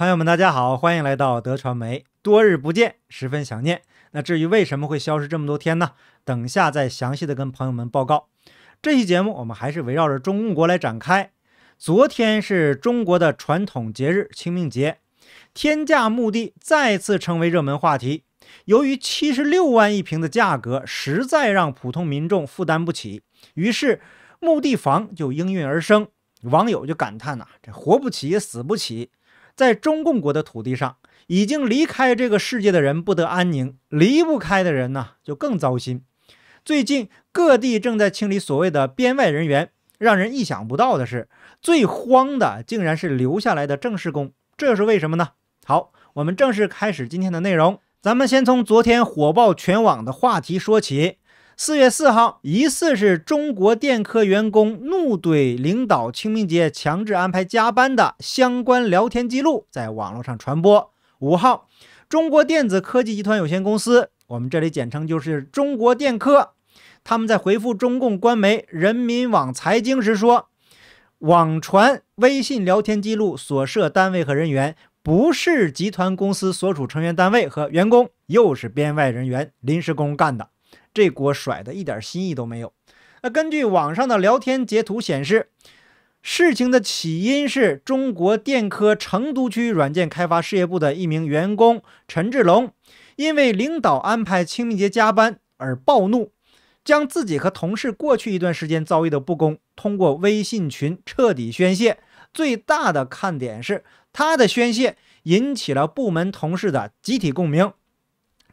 朋友们，大家好，欢迎来到德传媒。多日不见，十分想念。那至于为什么会消失这么多天呢？等下再详细的跟朋友们报告。这期节目我们还是围绕着中国来展开。昨天是中国的传统节日清明节，天价墓地再次成为热门话题。由于七十六万一平的价格实在让普通民众负担不起，于是墓地房就应运而生。网友就感叹呐：“这活不起也死不起。”在中共国的土地上，已经离开这个世界的人不得安宁，离不开的人呢就更糟心。最近各地正在清理所谓的编外人员，让人意想不到的是，最慌的竟然是留下来的正式工，这是为什么呢？好，我们正式开始今天的内容，咱们先从昨天火爆全网的话题说起。四月四号，疑似是中国电科员工怒怼领导清明节强制安排加班的相关聊天记录在网络上传播。五号，中国电子科技集团有限公司，我们这里简称就是中国电科，他们在回复中共官媒人民网财经时说，网传微信聊天记录所涉单位和人员不是集团公司所属成员单位和员工，又是编外人员、临时工干的。这锅甩的一点新意都没有。那根据网上的聊天截图显示，事情的起因是中国电科成都区软件开发事业部的一名员工陈志龙，因为领导安排清明节加班而暴怒，将自己和同事过去一段时间遭遇的不公通过微信群彻底宣泄。最大的看点是，他的宣泄引起了部门同事的集体共鸣。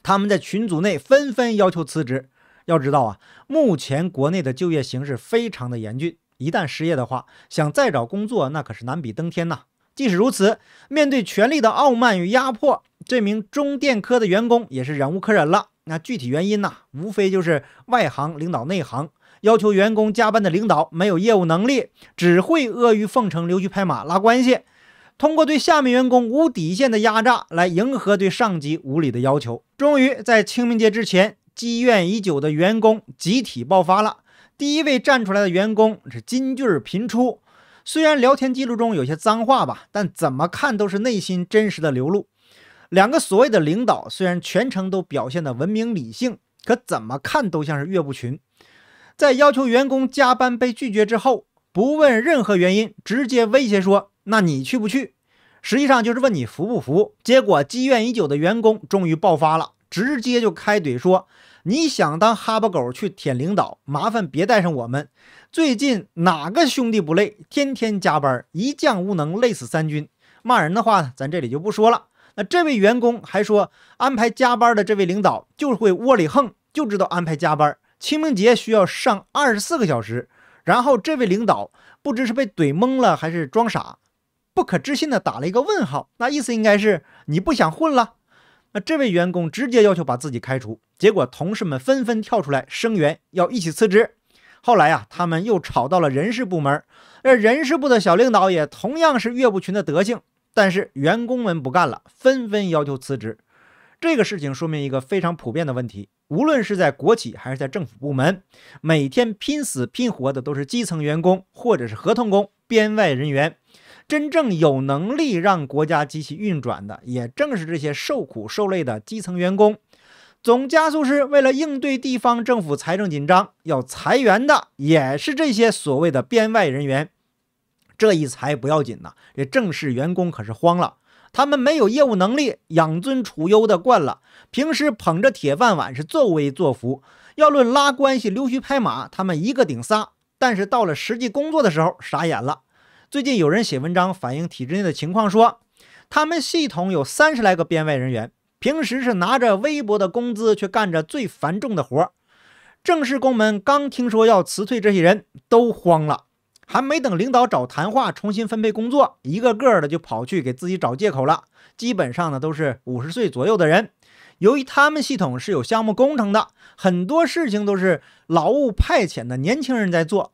他们在群组内纷纷要求辞职。要知道啊，目前国内的就业形势非常的严峻，一旦失业的话，想再找工作那可是难比登天呐。即使如此，面对权力的傲慢与压迫，这名中电科的员工也是忍无可忍了。那具体原因呢，无非就是外行领导内行，要求员工加班的领导没有业务能力，只会阿谀奉承、溜须拍马、拉关系。通过对下面员工无底线的压榨来迎合对上级无理的要求，终于在清明节之前积怨已久的员工集体爆发了。第一位站出来的员工，是金句频出，虽然聊天记录中有些脏话吧，但怎么看都是内心真实的流露。两个所谓的领导虽然全程都表现的文明理性，可怎么看都像是岳不群。在要求员工加班被拒绝之后，不问任何原因，直接威胁说。那你去不去，实际上就是问你服不服。结果积怨已久的员工终于爆发了，直接就开怼说：“你想当哈巴狗去舔领导，麻烦别带上我们。最近哪个兄弟不累，天天加班，一将无能，累死三军。”骂人的话呢，咱这里就不说了。那这位员工还说，安排加班的这位领导就会窝里横，就知道安排加班。清明节需要上二十四个小时，然后这位领导不知是被怼懵了，还是装傻。不可置信地打了一个问号，那意思应该是你不想混了。那这位员工直接要求把自己开除，结果同事们纷纷跳出来声援，要一起辞职。后来呀，他们又吵到了人事部门，而人事部的小领导也同样是岳不群的德性。但是员工们不干了，纷纷要求辞职。这个事情说明一个非常普遍的问题：无论是在国企还是在政府部门，每天拼死拼活的都是基层员工或者是合同工、编外人员。真正有能力让国家机器运转的，也正是这些受苦受累的基层员工。总加速师为了应对地方政府财政紧张，要裁员的也是这些所谓的编外人员。这一裁不要紧呐，这正式员工可是慌了。他们没有业务能力，养尊处优的惯了，平时捧着铁饭碗是作威作福，要论拉关系、溜须拍马，他们一个顶仨。但是到了实际工作的时候，傻眼了。最近有人写文章反映体制内的情况，说他们系统有三十来个编外人员，平时是拿着微薄的工资，却干着最繁重的活。正式工们刚听说要辞退这些人都慌了，还没等领导找谈话重新分配工作，一个个的就跑去给自己找借口了。基本上呢都是五十岁左右的人，由于他们系统是有项目工程的，很多事情都是劳务派遣的年轻人在做。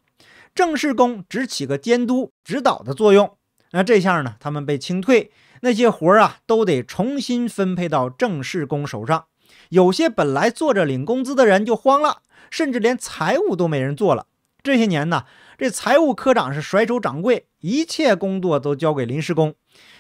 正式工只起个监督指导的作用，那这下呢？他们被清退，那些活儿啊都得重新分配到正式工手上。有些本来坐着领工资的人就慌了，甚至连财务都没人做了。这些年呢，这财务科长是甩手掌柜，一切工作都交给临时工。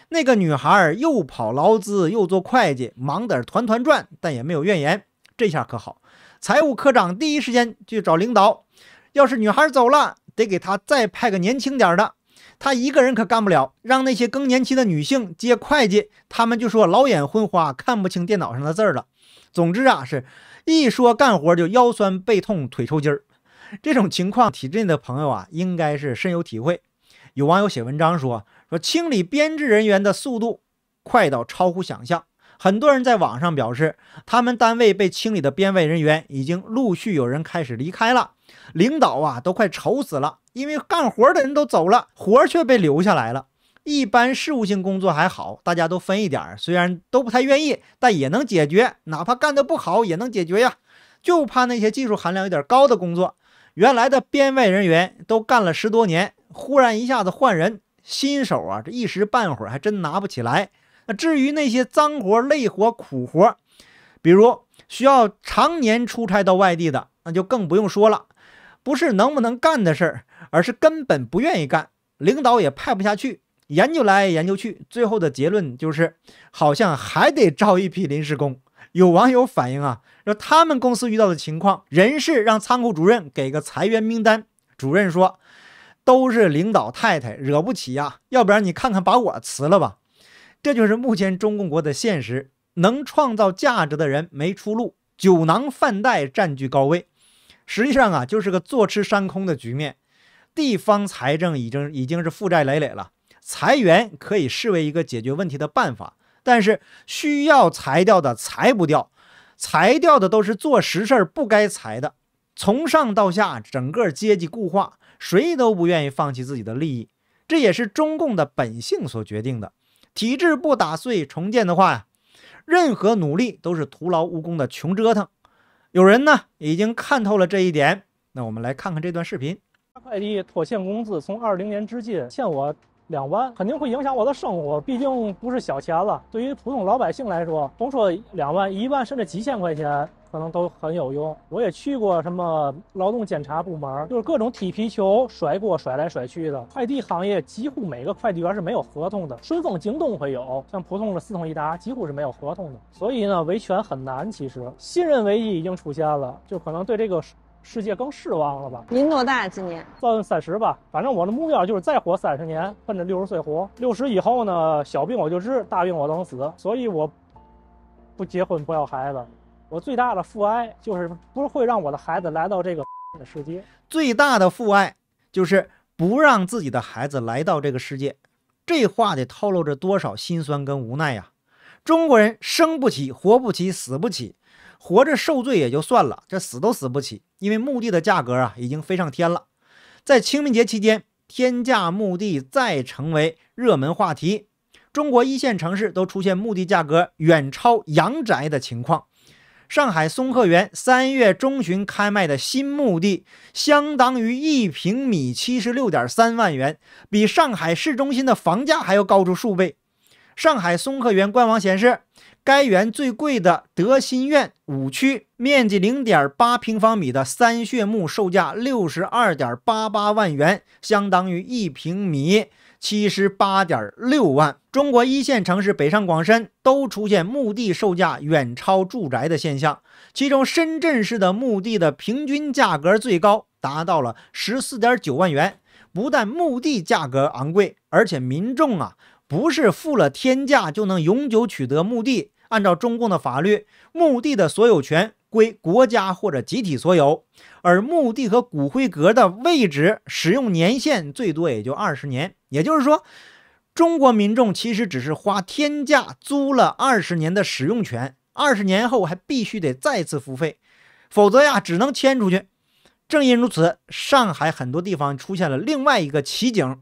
那个女孩儿又跑劳资又做会计，忙得团团转，但也没有怨言。这下可好，财务科长第一时间去找领导。要是女孩儿走了。得给他再派个年轻点的，他一个人可干不了。让那些更年期的女性接会计，他们就说老眼昏花，看不清电脑上的字儿了。总之啊，是一说干活就腰酸背痛、腿抽筋儿。这种情况，体制内的朋友啊，应该是深有体会。有网友写文章说，说清理编制人员的速度快到超乎想象。很多人在网上表示，他们单位被清理的编外人员已经陆续有人开始离开了。领导啊，都快愁死了，因为干活的人都走了，活却被留下来了。一般事务性工作还好，大家都分一点虽然都不太愿意，但也能解决，哪怕干得不好也能解决呀。就怕那些技术含量有点高的工作，原来的编外人员都干了十多年，忽然一下子换人，新手啊，这一时半会儿还真拿不起来。那至于那些脏活、累活、苦活，比如需要常年出差到外地的，那就更不用说了。不是能不能干的事儿，而是根本不愿意干，领导也派不下去，研究来研究去，最后的结论就是，好像还得招一批临时工。有网友反映啊，说他们公司遇到的情况，人事让仓库主任给个裁员名单，主任说，都是领导太太惹不起呀，要不然你看看把我辞了吧。这就是目前中共国的现实，能创造价值的人没出路，酒囊饭袋占据高位。实际上啊，就是个坐吃山空的局面，地方财政已经已经是负债累累了，裁员可以视为一个解决问题的办法，但是需要裁掉的裁不掉，裁掉的都是做实事儿不该裁的，从上到下整个阶级固化，谁都不愿意放弃自己的利益，这也是中共的本性所决定的，体制不打碎重建的话呀，任何努力都是徒劳无功的穷折腾。有人呢已经看透了这一点，那我们来看看这段视频。快递拖欠工资，从二零年至今欠我。两万肯定会影响我的生活，毕竟不是小钱了。对于普通老百姓来说，甭说两万，一万甚至几千块钱，可能都很有用。我也去过什么劳动监察部门，就是各种踢皮球、甩锅、甩来甩去的。快递行业几乎每个快递员是没有合同的，顺丰、京东会有，像普通的四通一达几乎是没有合同的。所以呢，维权很难。其实，信任危机已经出现了，就可能对这个。世界更失望了吧？您多大？今年算三十吧。反正我的目标就是再活三十年，奔着六十岁活。六十以后呢，小病我就治，大病我等死。所以我不结婚，不要孩子。我最大的父爱就是不会让我的孩子来到这个世界。最大的父爱就是不让自己的孩子来到这个世界。这话得透露着多少心酸跟无奈呀！中国人生不起，活不起，死不起，活着受罪也就算了，这死都死不起。因为墓地的价格啊，已经飞上天了。在清明节期间，天价墓地再成为热门话题。中国一线城市都出现墓地价格远超洋宅的情况。上海松鹤园三月中旬开卖的新墓地，相当于一平米七十六点三万元，比上海市中心的房价还要高出数倍。上海松鹤园官网显示。该园最贵的德馨苑五区，面积零点八平方米的三穴墓，售价六十二点八八万元，相当于一平米七十八点六万。中国一线城市北上广深都出现墓地售价远超住宅的现象，其中深圳市的墓地的平均价格最高达到了十四点九万元。不但墓地价格昂贵，而且民众啊，不是付了天价就能永久取得墓地。按照中共的法律，墓地的所有权归国家或者集体所有，而墓地和骨灰格的位置使用年限最多也就二十年。也就是说，中国民众其实只是花天价租了二十年的使用权，二十年后还必须得再次付费，否则呀，只能迁出去。正因如此，上海很多地方出现了另外一个奇景。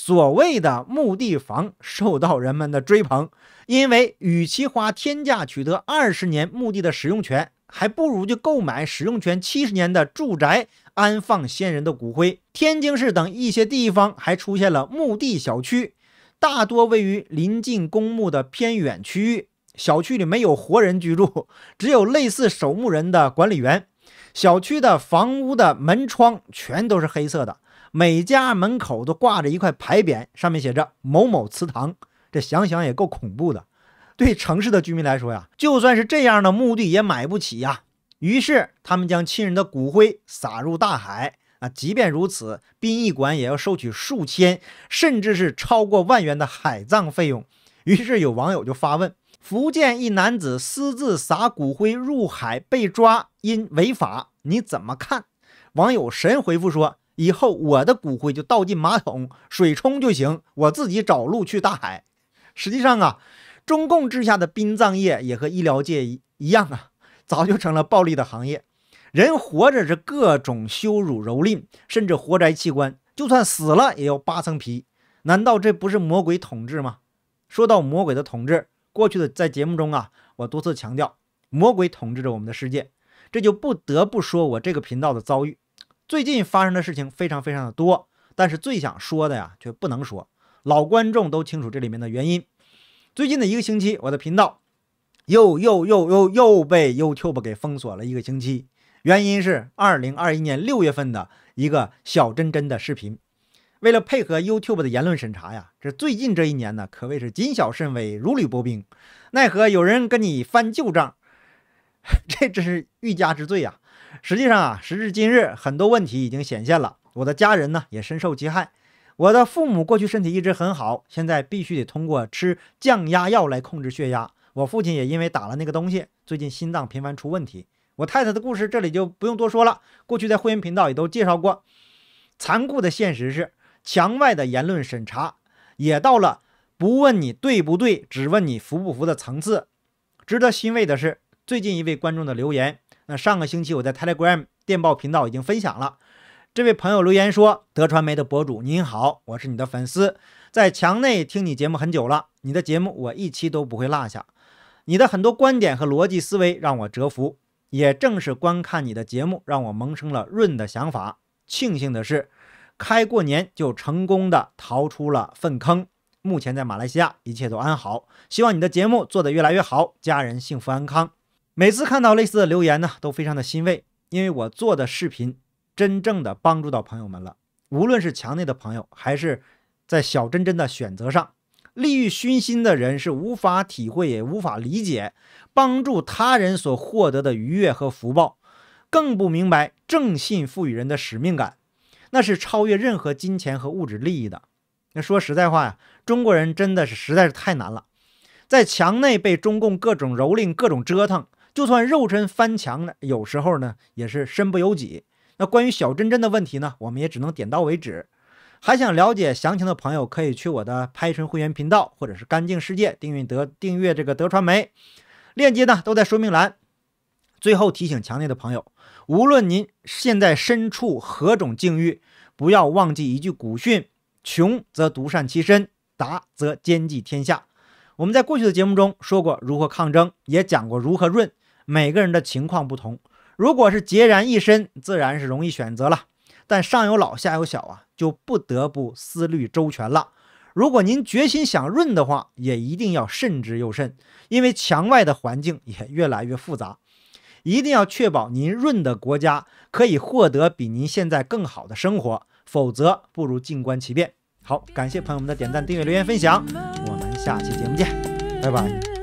所谓的墓地房受到人们的追捧，因为与其花天价取得二十年墓地的使用权，还不如就购买使用权七十年的住宅安放先人的骨灰。天津市等一些地方还出现了墓地小区，大多位于临近公墓的偏远区域，小区里没有活人居住，只有类似守墓人的管理员。小区的房屋的门窗全都是黑色的。每家门口都挂着一块牌匾，上面写着“某某祠堂”，这想想也够恐怖的。对城市的居民来说呀，就算是这样的墓地也买不起呀。于是他们将亲人的骨灰撒入大海啊。即便如此，殡仪馆也要收取数千甚至是超过万元的海葬费用。于是有网友就发问：“福建一男子私自撒骨灰入海被抓，因违法，你怎么看？”网友神回复说。以后我的骨灰就倒进马桶，水冲就行。我自己找路去大海。实际上啊，中共治下的殡葬业也和医疗界一一样啊，早就成了暴利的行业。人活着是各种羞辱、蹂躏，甚至活摘器官；就算死了也要扒层皮。难道这不是魔鬼统治吗？说到魔鬼的统治，过去的在节目中啊，我多次强调魔鬼统治着我们的世界。这就不得不说我这个频道的遭遇。最近发生的事情非常非常的多，但是最想说的呀却不能说。老观众都清楚这里面的原因。最近的一个星期，我的频道又又又又又被 YouTube 给封锁了一个星期，原因是2021年6月份的一个小真真的视频。为了配合 YouTube 的言论审查呀，这最近这一年呢可谓是谨小慎微，如履薄冰。奈何有人跟你翻旧账，这真是欲加之罪呀。实际上啊，时至今日，很多问题已经显现了。我的家人呢，也深受其害。我的父母过去身体一直很好，现在必须得通过吃降压药来控制血压。我父亲也因为打了那个东西，最近心脏频繁出问题。我太太的故事这里就不用多说了，过去在会员频道也都介绍过。残酷的现实是，墙外的言论审查也到了不问你对不对，只问你服不服的层次。值得欣慰的是，最近一位观众的留言。那上个星期我在 Telegram 电报频道已经分享了，这位朋友留言说：“德传媒的博主您好，我是你的粉丝，在墙内听你节目很久了，你的节目我一期都不会落下，你的很多观点和逻辑思维让我折服，也正是观看你的节目让我萌生了润的想法。庆幸的是，开过年就成功的逃出了粪坑，目前在马来西亚一切都安好，希望你的节目做得越来越好，家人幸福安康。”每次看到类似的留言呢，都非常的欣慰，因为我做的视频真正的帮助到朋友们了。无论是墙内的朋友，还是在小真真的选择上，利欲熏心的人是无法体会也无法理解帮助他人所获得的愉悦和福报，更不明白正信赋予人的使命感，那是超越任何金钱和物质利益的。那说实在话呀，中国人真的是实在是太难了，在墙内被中共各种蹂躏、各种折腾。就算肉身翻墙呢，有时候呢也是身不由己。那关于小真真的问题呢，我们也只能点到为止。还想了解详情的朋友，可以去我的拍纯会员频道，或者是干净世界订阅德订阅这个德传媒，链接呢都在说明栏。最后提醒墙内的朋友，无论您现在身处何种境遇，不要忘记一句古训：穷则独善其身，达则兼济天下。我们在过去的节目中说过如何抗争，也讲过如何润。每个人的情况不同，如果是孑然一身，自然是容易选择了；但上有老下有小啊，就不得不思虑周全了。如果您决心想润的话，也一定要慎之又慎，因为墙外的环境也越来越复杂，一定要确保您润的国家可以获得比您现在更好的生活，否则不如静观其变。好，感谢朋友们的点赞、订阅、留言、分享，我们下期节目见，拜拜。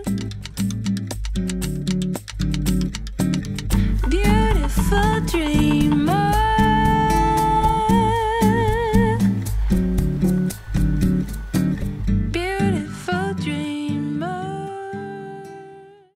of a dream.